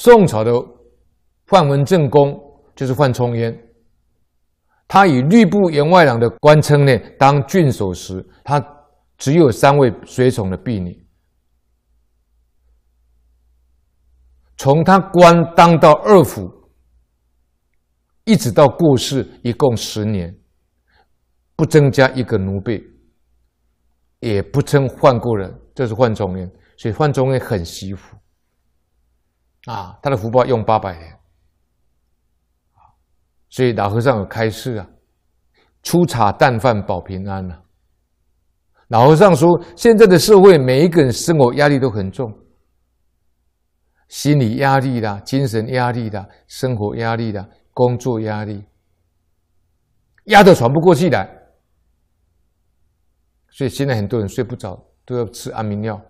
宋朝的范文正公就是范仲淹，他以吏部员外郎的官称呢，当郡守时，他只有三位随从的婢女。从他官当到二府，一直到过世，一共十年，不增加一个奴婢，也不曾换过人。这是范仲淹，所以范仲淹很惜福。啊，他的福报用八百年，啊，所以老和尚有开示啊，粗茶淡饭保平安啊。老和尚说，现在的社会每一个人生活压力都很重，心理压力啦、精神压力啦、生活压力啦、工作压力，压得喘不过气来。所以现在很多人睡不着，都要吃安眠药，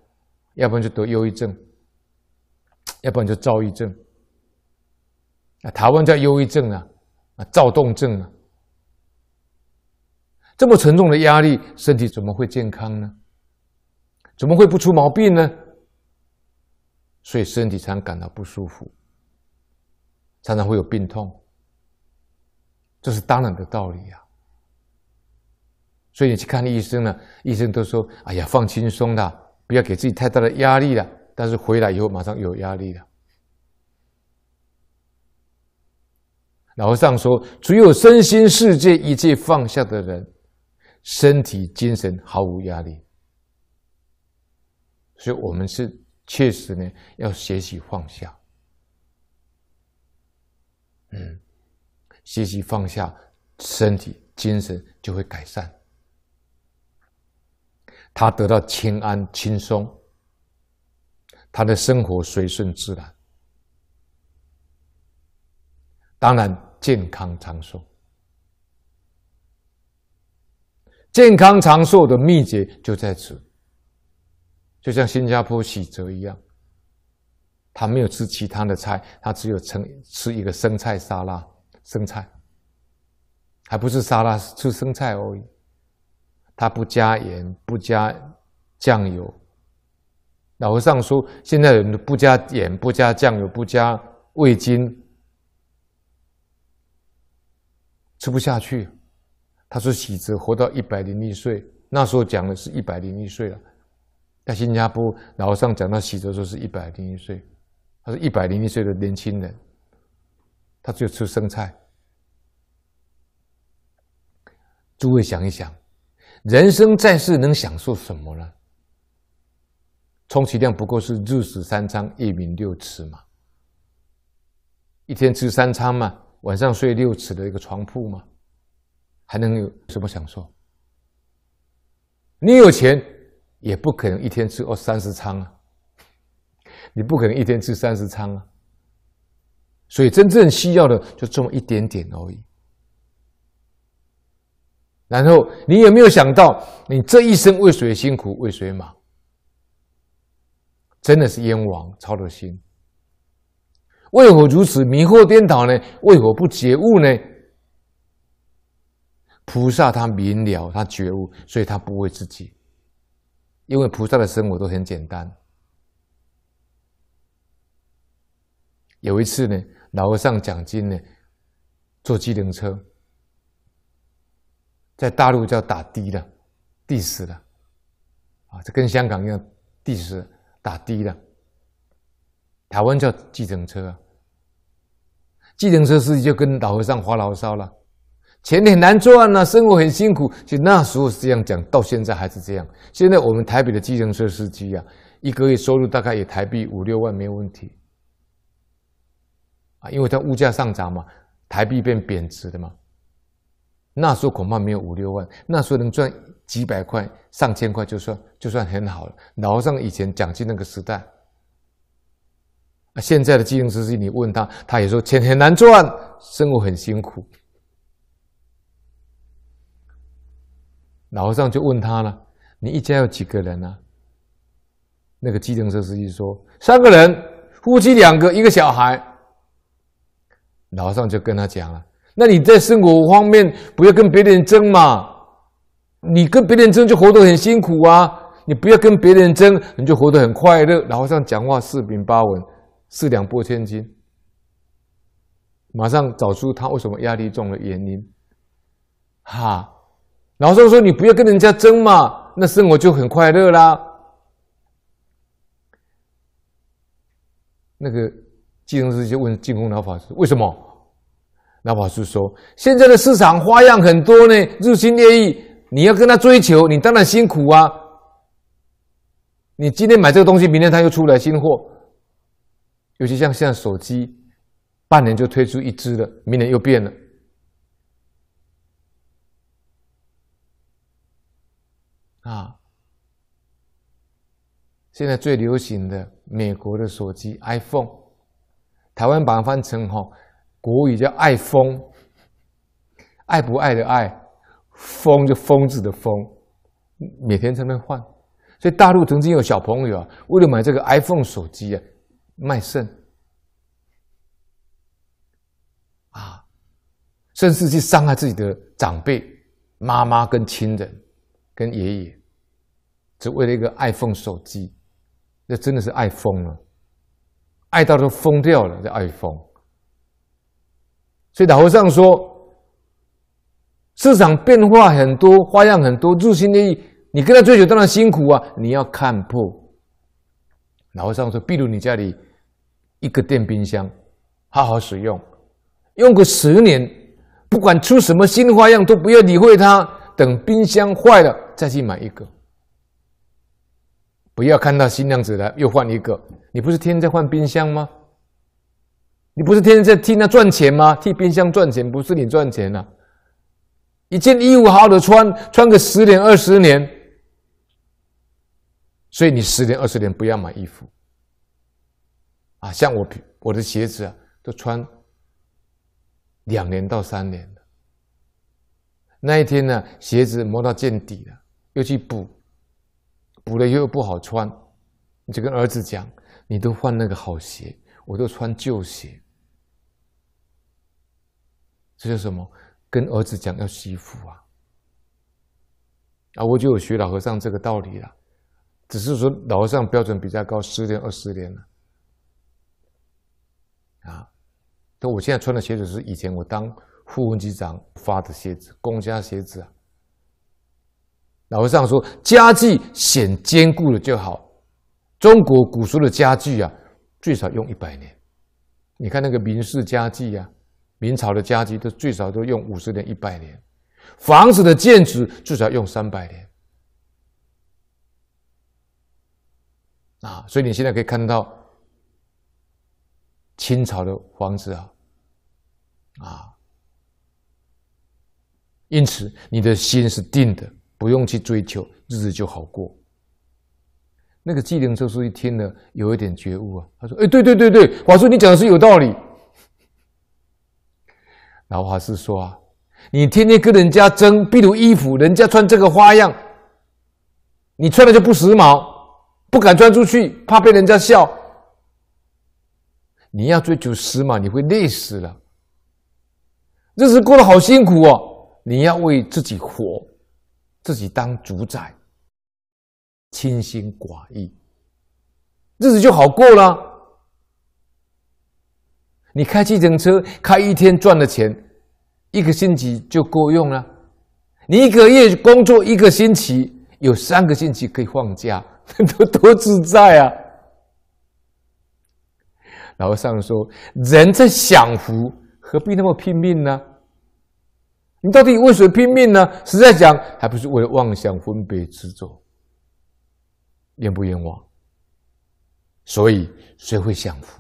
要不然就得忧郁症。要不然就躁郁症，啊，台湾叫忧郁症啊，啊，躁动症啊，这么沉重的压力，身体怎么会健康呢？怎么会不出毛病呢？所以身体常感到不舒服，常常会有病痛，这是当然的道理呀。所以你去看医生了，医生都说：“哎呀，放轻松啦，不要给自己太大的压力了。”但是回来以后马上有压力了。老和尚说：“只有身心世界一切放下的人，身体精神毫无压力。”所以，我们是确实呢要学习放下，嗯，学习放下，身体精神就会改善，他得到清安轻松。他的生活随顺自然，当然健康长寿。健康长寿的秘诀就在此，就像新加坡喜哲一样，他没有吃其他的菜，他只有吃一个生菜沙拉，生菜，还不是沙拉，吃生菜而已。他不加盐，不加酱油。老和尚说：“现在人不加盐、不加酱油、不加味精，吃不下去。”他说：“喜泽活到一百零一岁，那时候讲的是一百零一岁了，在新加坡，老和尚讲到喜泽候是一百零一岁，他是一百零一岁的年轻人，他就吃生菜。诸位想一想，人生在世能享受什么呢？”充其量不过是日食三餐，夜眠六尺嘛。一天吃三餐嘛，晚上睡六尺的一个床铺嘛，还能有什么享受？你有钱也不可能一天吃哦三十餐啊，你不可能一天吃三十餐啊。所以真正需要的就这么一点点而已。然后你有没有想到，你这一生为谁辛苦为谁忙？真的是燕王操的心，为何如此迷惑颠倒呢？为何不觉悟呢？菩萨他明了，他觉悟，所以他不为自己。因为菩萨的生活都很简单。有一次呢，老和尚讲经呢，坐机灵车，在大陆叫打的的士了，啊，这跟香港一样，的士。打的了。台湾叫计程车啊。计程车司机就跟老和尚发牢骚了，钱很难赚啊，生活很辛苦。其实那时候是这样讲，到现在还是这样。现在我们台北的计程车司机啊，一个月收入大概也台币五六万，没有问题啊，因为它物价上涨嘛，台币变贬值的嘛。那时候恐怕没有五六万，那时候能赚。几百块、上千块，就算就算很好了。老和尚以前讲起那个时代，啊，现在的机动车司机你问他，他也说钱很难赚，生活很辛苦。老和尚就问他了：“你一家有几个人呢？”那个计程车司机说：“三个人，夫妻两个，一个小孩。”老和尚就跟他讲了：“那你在生活方面不要跟别人争嘛。”你跟别人争，就活得很辛苦啊！你不要跟别人争，你就活得很快乐。然后上讲话四平八稳，四两拨千斤，马上找出他为什么压力重的原因，哈！然后说说你不要跟人家争嘛，那生活就很快乐啦。那个继宗师就问净空老法师：为什么？老法师说：现在的市场花样很多呢，日新月异。你要跟他追求，你当然辛苦啊！你今天买这个东西，明天他又出来新货，尤其像现在手机，半年就推出一只了，明年又变了。啊，现在最流行的美国的手机 iPhone，台湾版翻成吼国语叫爱疯，爱不爱的爱。疯就疯子的疯，每天在那换，所以大陆曾经有小朋友啊，为了买这个 iPhone 手机啊，卖肾，啊，甚至去伤害自己的长辈、妈妈跟亲人、跟爷爷，只为了一个 iPhone 手机，那真的是爱疯了，爱到都疯掉了，叫 iPhone。所以老和尚说。市场变化很多，花样很多，日新月异。你跟他追求当然辛苦啊，你要看破。然和尚说，比如你家里一个电冰箱，好好使用，用个十年，不管出什么新花样，都不要理会它。等冰箱坏了再去买一个，不要看到新娘子了又换一个。你不是天天在换冰箱吗？你不是天天在替他赚钱吗？替冰箱赚钱不是你赚钱了。一件衣服好好的穿穿个十年二十年，所以你十年二十年不要买衣服啊！像我我的鞋子啊，都穿两年到三年了。那一天呢，鞋子磨到见底了，又去补，补了又不好穿，你就跟儿子讲：“你都换那个好鞋，我都穿旧鞋。”这叫什么？跟儿子讲要惜福啊，啊，我就有学老和尚这个道理了，只是说老和尚标准比较高，十年二十年了，啊，那我现在穿的鞋子是以前我当副营局长发的鞋子，公家鞋子啊。老和尚说家具显坚固了就好，中国古书的家具啊最少用一百年，你看那个明式家具呀。明朝的家具都最少都用五十年一百年，房子的建筑最少用三百年，啊！所以你现在可以看到清朝的房子啊，啊！因此你的心是定的，不用去追求，日子就好过。那个纪灵叔叔一听了有一点觉悟啊，他说：“哎，对对对对，华叔，你讲的是有道理。”老法师说啊，你天天跟人家争，比如衣服，人家穿这个花样，你穿了就不时髦，不敢穿出去，怕被人家笑。你要追求时髦，你会累死了，日子过得好辛苦哦，你要为自己活，自己当主宰，清心寡欲，日子就好过了。你开计程车开一天赚的钱，一个星期就够用了。你一个月工作一个星期，有三个星期可以放假，多 多自在啊！老和尚说：“人在享福，何必那么拼命呢？你到底为谁拼命呢？实在讲，还不是为了妄想分别执着，冤不冤枉？所以谁会享福？”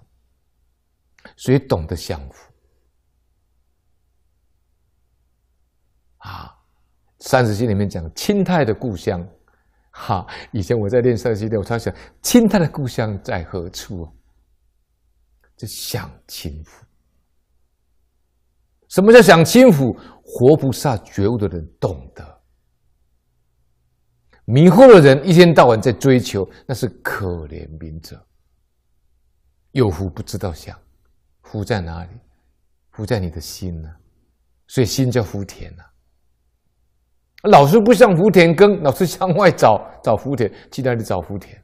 所以懂得享福，啊，《三字经》里面讲“清泰的故乡”，哈，以前我在练三字经》的我常想“清泰的故乡在何处”啊？就享清福。什么叫享清福？活菩萨觉悟的人懂得，迷惑的人一天到晚在追求，那是可怜悯者，有福不知道享。福在哪里？福在你的心啊。所以心叫福田呐。老师不像福田耕，老师向外找找福田，去哪里找福田？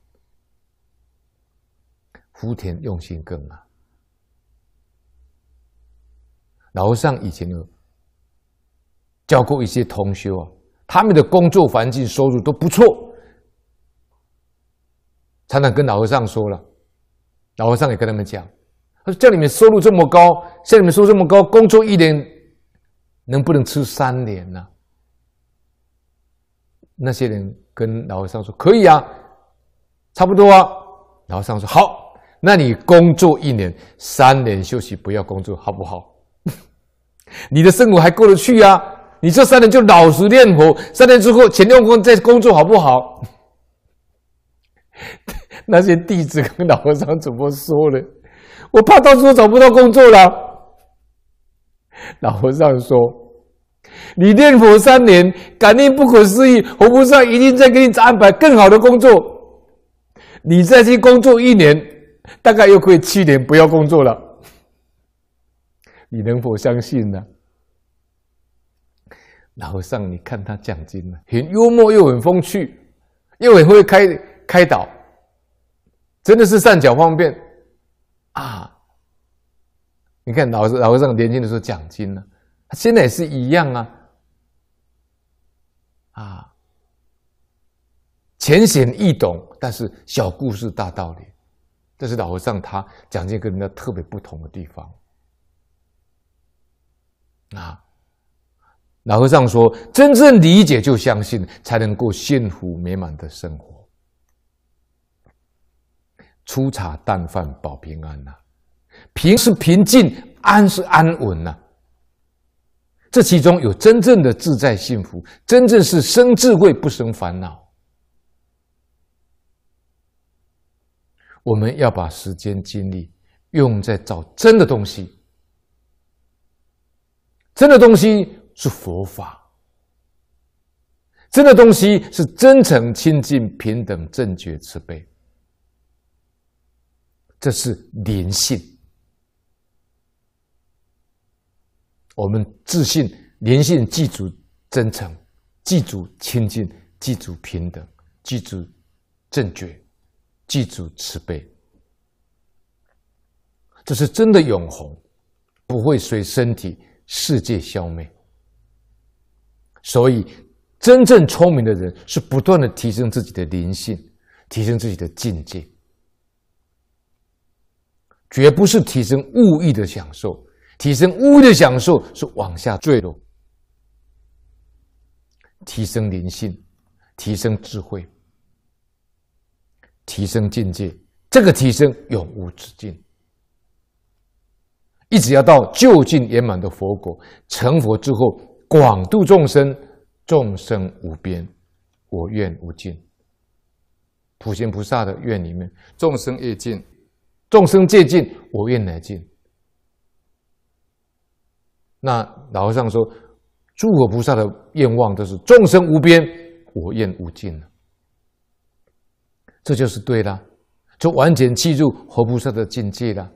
福田用心耕啊。老和尚以前呢教过一些同修啊，他们的工作环境、收入都不错。常常跟老和尚说了，老和尚也跟他们讲。他说：“叫你面收入这么高，像你面收入这么高，工作一年能不能吃三年呢？”那些人跟老和尚说：“可以啊，差不多啊。”老和尚说：“好，那你工作一年，三年休息，不要工作，好不好？你的生活还过得去啊？你这三年就老实念佛，三年之后，钱用光再工作，好不好？” 那些弟子跟老和尚怎么说呢？我怕到时候找不到工作了。老和尚说：“你念佛三年，感应不可思议，活菩萨一定再给你安排更好的工作。你再去工作一年，大概又可以七年不要工作了。你能否相信呢？”老和尚，你看他讲经呢，很幽默又很风趣，又很会开开导，真的是善巧方便。啊！你看老老和尚年轻的时候讲经呢，他现在也是一样啊。啊，浅显易懂，但是小故事大道理，这是老和尚他讲经跟人家特别不同的地方。啊，老和尚说，真正理解就相信，才能够幸福美满的生活。粗茶淡饭保平安呐，平是平静，安是安稳呐。这其中有真正的自在幸福，真正是生智慧不生烦恼。我们要把时间精力用在找真的东西。真的东西是佛法，真的东西是真诚、清净、平等、正觉、慈悲。这是灵性，我们自信灵性，记住真诚，记住清净，记住平等，记住正觉，记住慈悲。这是真的永恒，不会随身体世界消灭。所以，真正聪明的人是不断的提升自己的灵性，提升自己的境界。绝不是提升物欲的享受，提升物欲的享受是往下坠落。提升灵性，提升智慧，提升境界，这个提升永无止境，一直要到就近圆满的佛果。成佛之后，广度众生，众生无边，我愿无尽。普贤菩萨的愿里面，众生业尽。众生皆尽，我愿乃尽。那老和尚说，诸佛菩萨的愿望都是众生无边，我愿无尽这就是对的，就完全进入佛菩萨的境界了。